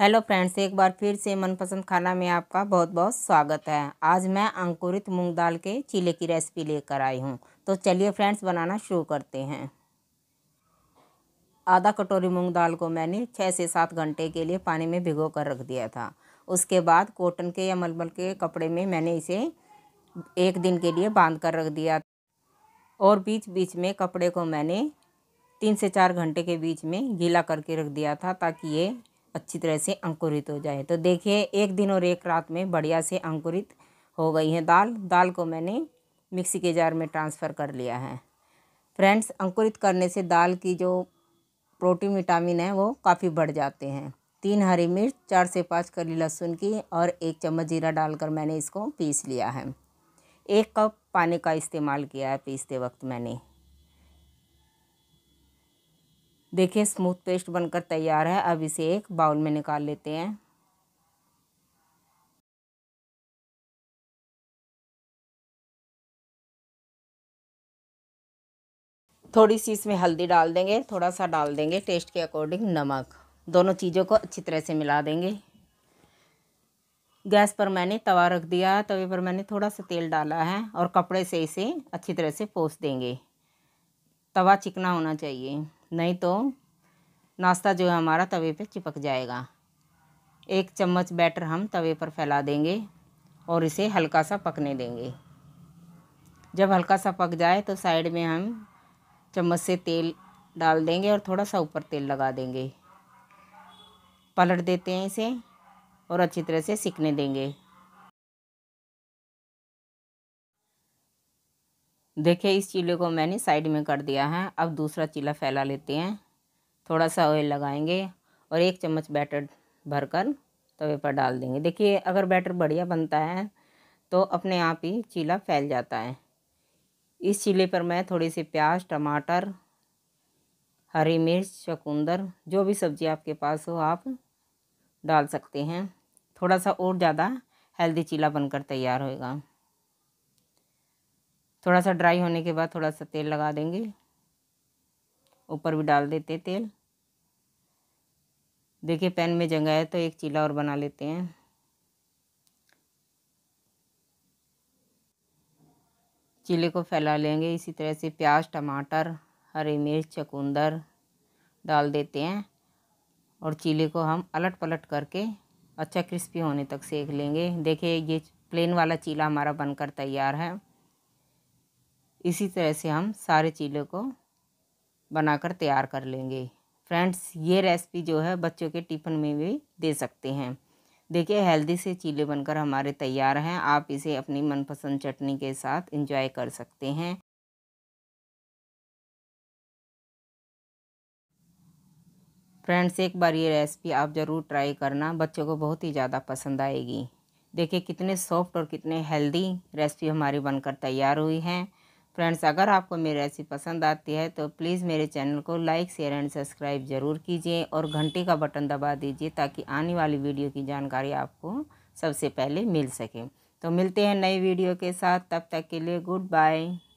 hello friends एक बार फिर से मनपसंद खाना में आपका बहुत बहुत स्वागत है आज मैं अंकुरित मूंग दाल के चीले की रेसिपी लेकर आई हूँ तो चलिए फ्रेंड्स बनाना शुरू करते हैं आधा कटोरी मूंग दाल को मैंने छः से सात घंटे के लिए पानी में भिगो कर रख दिया था उसके बाद कॉटन के या मलमल के कपड़े में मैंने इसे एक दिन के लिए बांध कर रख दिया और बीच बीच में कपड़े को मैंने तीन से चार घंटे के बीच में गीला करके रख दिया था ताकि ये अच्छी तरह से अंकुरित हो जाए तो देखिए एक दिन और एक रात में बढ़िया से अंकुरित हो गई है दाल दाल को मैंने मिक्सी के जार में ट्रांसफ़र कर लिया है फ्रेंड्स अंकुरित करने से दाल की जो प्रोटीन विटामिन है वो काफ़ी बढ़ जाते हैं तीन हरी मिर्च चार से पाँच कली लहसुन की और एक चम्मच जीरा डालकर मैंने इसको पीस लिया है एक कप पानी का इस्तेमाल किया है पीसते वक्त मैंने देखिए स्मूथ पेस्ट बनकर तैयार है अब इसे एक बाउल में निकाल लेते हैं थोड़ी सी इसमें हल्दी डाल देंगे थोड़ा सा डाल देंगे टेस्ट के अकॉर्डिंग नमक दोनों चीज़ों को अच्छी तरह से मिला देंगे गैस पर मैंने तवा रख दिया है तवे पर मैंने थोड़ा सा तेल डाला है और कपड़े से इसे अच्छी तरह से पोस देंगे तवा चिकना होना चाहिए नहीं तो नाश्ता जो है हमारा तवे पे चिपक जाएगा एक चम्मच बैटर हम तवे पर फैला देंगे और इसे हल्का सा पकने देंगे जब हल्का सा पक जाए तो साइड में हम चम्मच से तेल डाल देंगे और थोड़ा सा ऊपर तेल लगा देंगे पलट देते हैं इसे और अच्छी तरह से सिकने देंगे देखिए इस चीले को मैंने साइड में कर दिया है अब दूसरा चीला फैला लेते हैं थोड़ा सा ऑयल लगाएंगे और एक चम्मच बैटर भरकर तवे पर डाल देंगे देखिए अगर बैटर बढ़िया बनता है तो अपने आप ही चीला फैल जाता है इस चीले पर मैं थोड़ी सी प्याज टमाटर हरी मिर्च चकुंदर जो भी सब्ज़ी आपके पास हो आप डाल सकते हैं थोड़ा सा और ज़्यादा हेल्दी चीला बनकर तैयार होएगा थोड़ा सा ड्राई होने के बाद थोड़ा सा तेल लगा देंगे ऊपर भी डाल देते तेल देखिए पैन में जगह है तो एक चीला और बना लेते हैं चीले को फैला लेंगे इसी तरह से प्याज टमाटर हरी मिर्च चकुंदर डाल देते हैं और चीले को हम अलट पलट करके अच्छा क्रिस्पी होने तक सेक लेंगे देखिए ये प्लेन वाला चीला हमारा बनकर तैयार है इसी तरह से हम सारे चीलों को बनाकर तैयार कर लेंगे फ्रेंड्स ये रेसिपी जो है बच्चों के टिफ़िन में भी दे सकते हैं देखिए हेल्दी से चीले बनकर हमारे तैयार हैं आप इसे अपनी मनपसंद चटनी के साथ इंजॉय कर सकते हैं फ्रेंड्स एक बार ये रेसिपी आप ज़रूर ट्राई करना बच्चों को बहुत ही ज़्यादा पसंद आएगी देखिए कितने सॉफ्ट और कितने हेल्दी रेसिपी हमारी बनकर तैयार हुई हैं फ्रेंड्स अगर आपको मेरी रेसिपी पसंद आती है तो प्लीज़ मेरे चैनल को लाइक शेयर एंड सब्सक्राइब ज़रूर कीजिए और घंटे का बटन दबा दीजिए ताकि आने वाली वीडियो की जानकारी आपको सबसे पहले मिल सके तो मिलते हैं नई वीडियो के साथ तब तक के लिए गुड बाय